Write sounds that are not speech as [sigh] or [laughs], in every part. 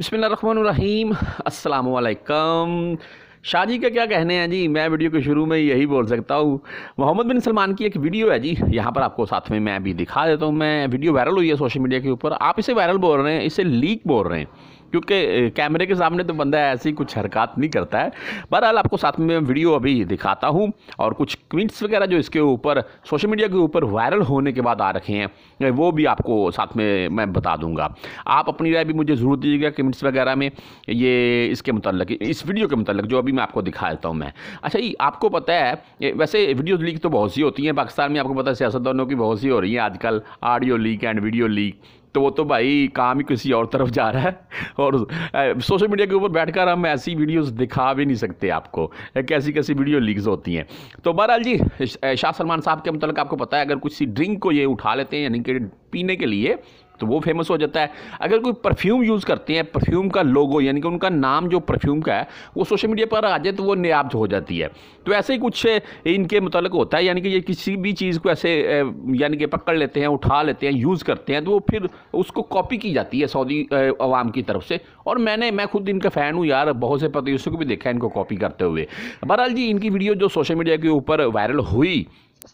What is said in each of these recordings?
बसमीम अल्लाम जी का क्या कहने हैं जी मैं वीडियो के शुरू में यही बोल सकता हूँ मोहम्मद बिन सलमान की एक वीडियो है जी यहाँ पर आपको साथ में मैं भी दिखा देता हूँ मैं वीडियो वायरल हुई है सोशल मीडिया के ऊपर आप इसे वायरल बोल रहे हैं इसे लीक बोल रहे हैं क्योंकि कैमरे के सामने तो बंदा ऐसी कुछ हरकत नहीं करता है बहरहाल आपको साथ में वीडियो अभी दिखाता हूँ और कुछ क्विंट्स वगैरह जो इसके ऊपर सोशल मीडिया के ऊपर वायरल होने के बाद आ रखे हैं वो भी आपको साथ में मैं बता दूंगा आप अपनी राय भी मुझे ज़रूर दीजिएगा कमेंट्स वगैरह में ये इसके मतलब इस वीडियो के मतलब जो अभी मैं आपको दिखा देता हूँ मैं अच्छा ये आपको पता है वैसे वीडियो लीक तो बहुत सी होती हैं पाकिस्तान में आपको पता है सियासतदानों की बहुत सी हो रही हैं आजकल audio leak and video leak तो वो तो भाई काम ही किसी और तरफ जा रहा है और सोशल मीडिया के ऊपर बैठकर हम ऐसी वीडियोस दिखा भी नहीं सकते आपको कैसी कैसी वीडियो लीक्स होती हैं तो बहरहाल जी शाह सलमान साहब के मतलब आपको पता है अगर कुछ सी ड्रिंक को ये उठा लेते हैं यानी कि पीने के लिए तो वो फेमस हो जाता है अगर कोई परफ्यूम यूज़ करते हैं परफ्यूम का लोगो यानी कि उनका नाम जो परफ्यूम का है वो सोशल मीडिया पर आ जाए तो वो नायाब हो जाती है तो ऐसे ही कुछ इनके मतलब होता है यानी कि ये किसी भी चीज़ को ऐसे यानी कि पकड़ लेते हैं उठा लेते हैं यूज़ करते हैं तो वो फिर उसको कॉपी की जाती है सऊदी आवाम की तरफ से और मैंने मैं खुद इनका फ़ैन हूँ यार बहुत से प्रदेशों को भी देखा है इनको कॉपी करते हुए बहरहाल जी इनकी वीडियो जो सोशल मीडिया के ऊपर वायरल हुई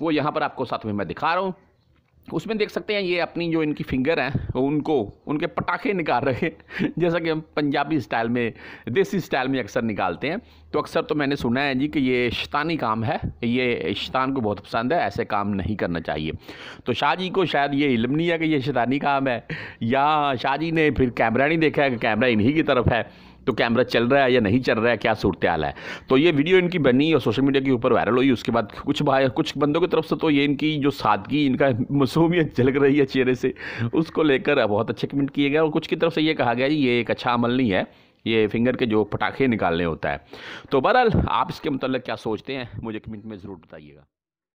वो यहाँ पर आपको साथ में मैं दिखा रहा हूँ उसमें देख सकते हैं ये अपनी जो इनकी फिंगर हैं उनको उनके पटाखे निकाल रहे हैं [laughs] जैसा कि हम पंजाबी स्टाइल में देसी स्टाइल में अक्सर निकालते हैं तो अक्सर तो मैंने सुना है जी कि ये शतानी काम है ये शतान को बहुत पसंद है ऐसे काम नहीं करना चाहिए तो शाह जी को शायद ये इलम नहीं है कि ये शतानी काम है या शाह जी ने फिर कैमरा नहीं देखा है कि कैमरा इन्हीं की तरफ है तो कैमरा चल रहा है या नहीं चल रहा है क्या सूरत हाल है तो ये वीडियो इनकी बनी और सोशल मीडिया के ऊपर वायरल हुई उसके बाद कुछ भाई कुछ बंदों की तरफ से तो ये इनकी जो सादगी इनका [laughs] मसूमियत झलक रही है चेहरे से उसको लेकर बहुत अच्छे कमेंट किए गए और कुछ की तरफ से ये कहा गया ये एक अच्छा अमल नहीं है ये फिंगर के जो पटाखे निकालने होता है तो बहरहाल आप इसके मतलब क्या सोचते हैं मुझे कमेंट में ज़रूर बताइएगा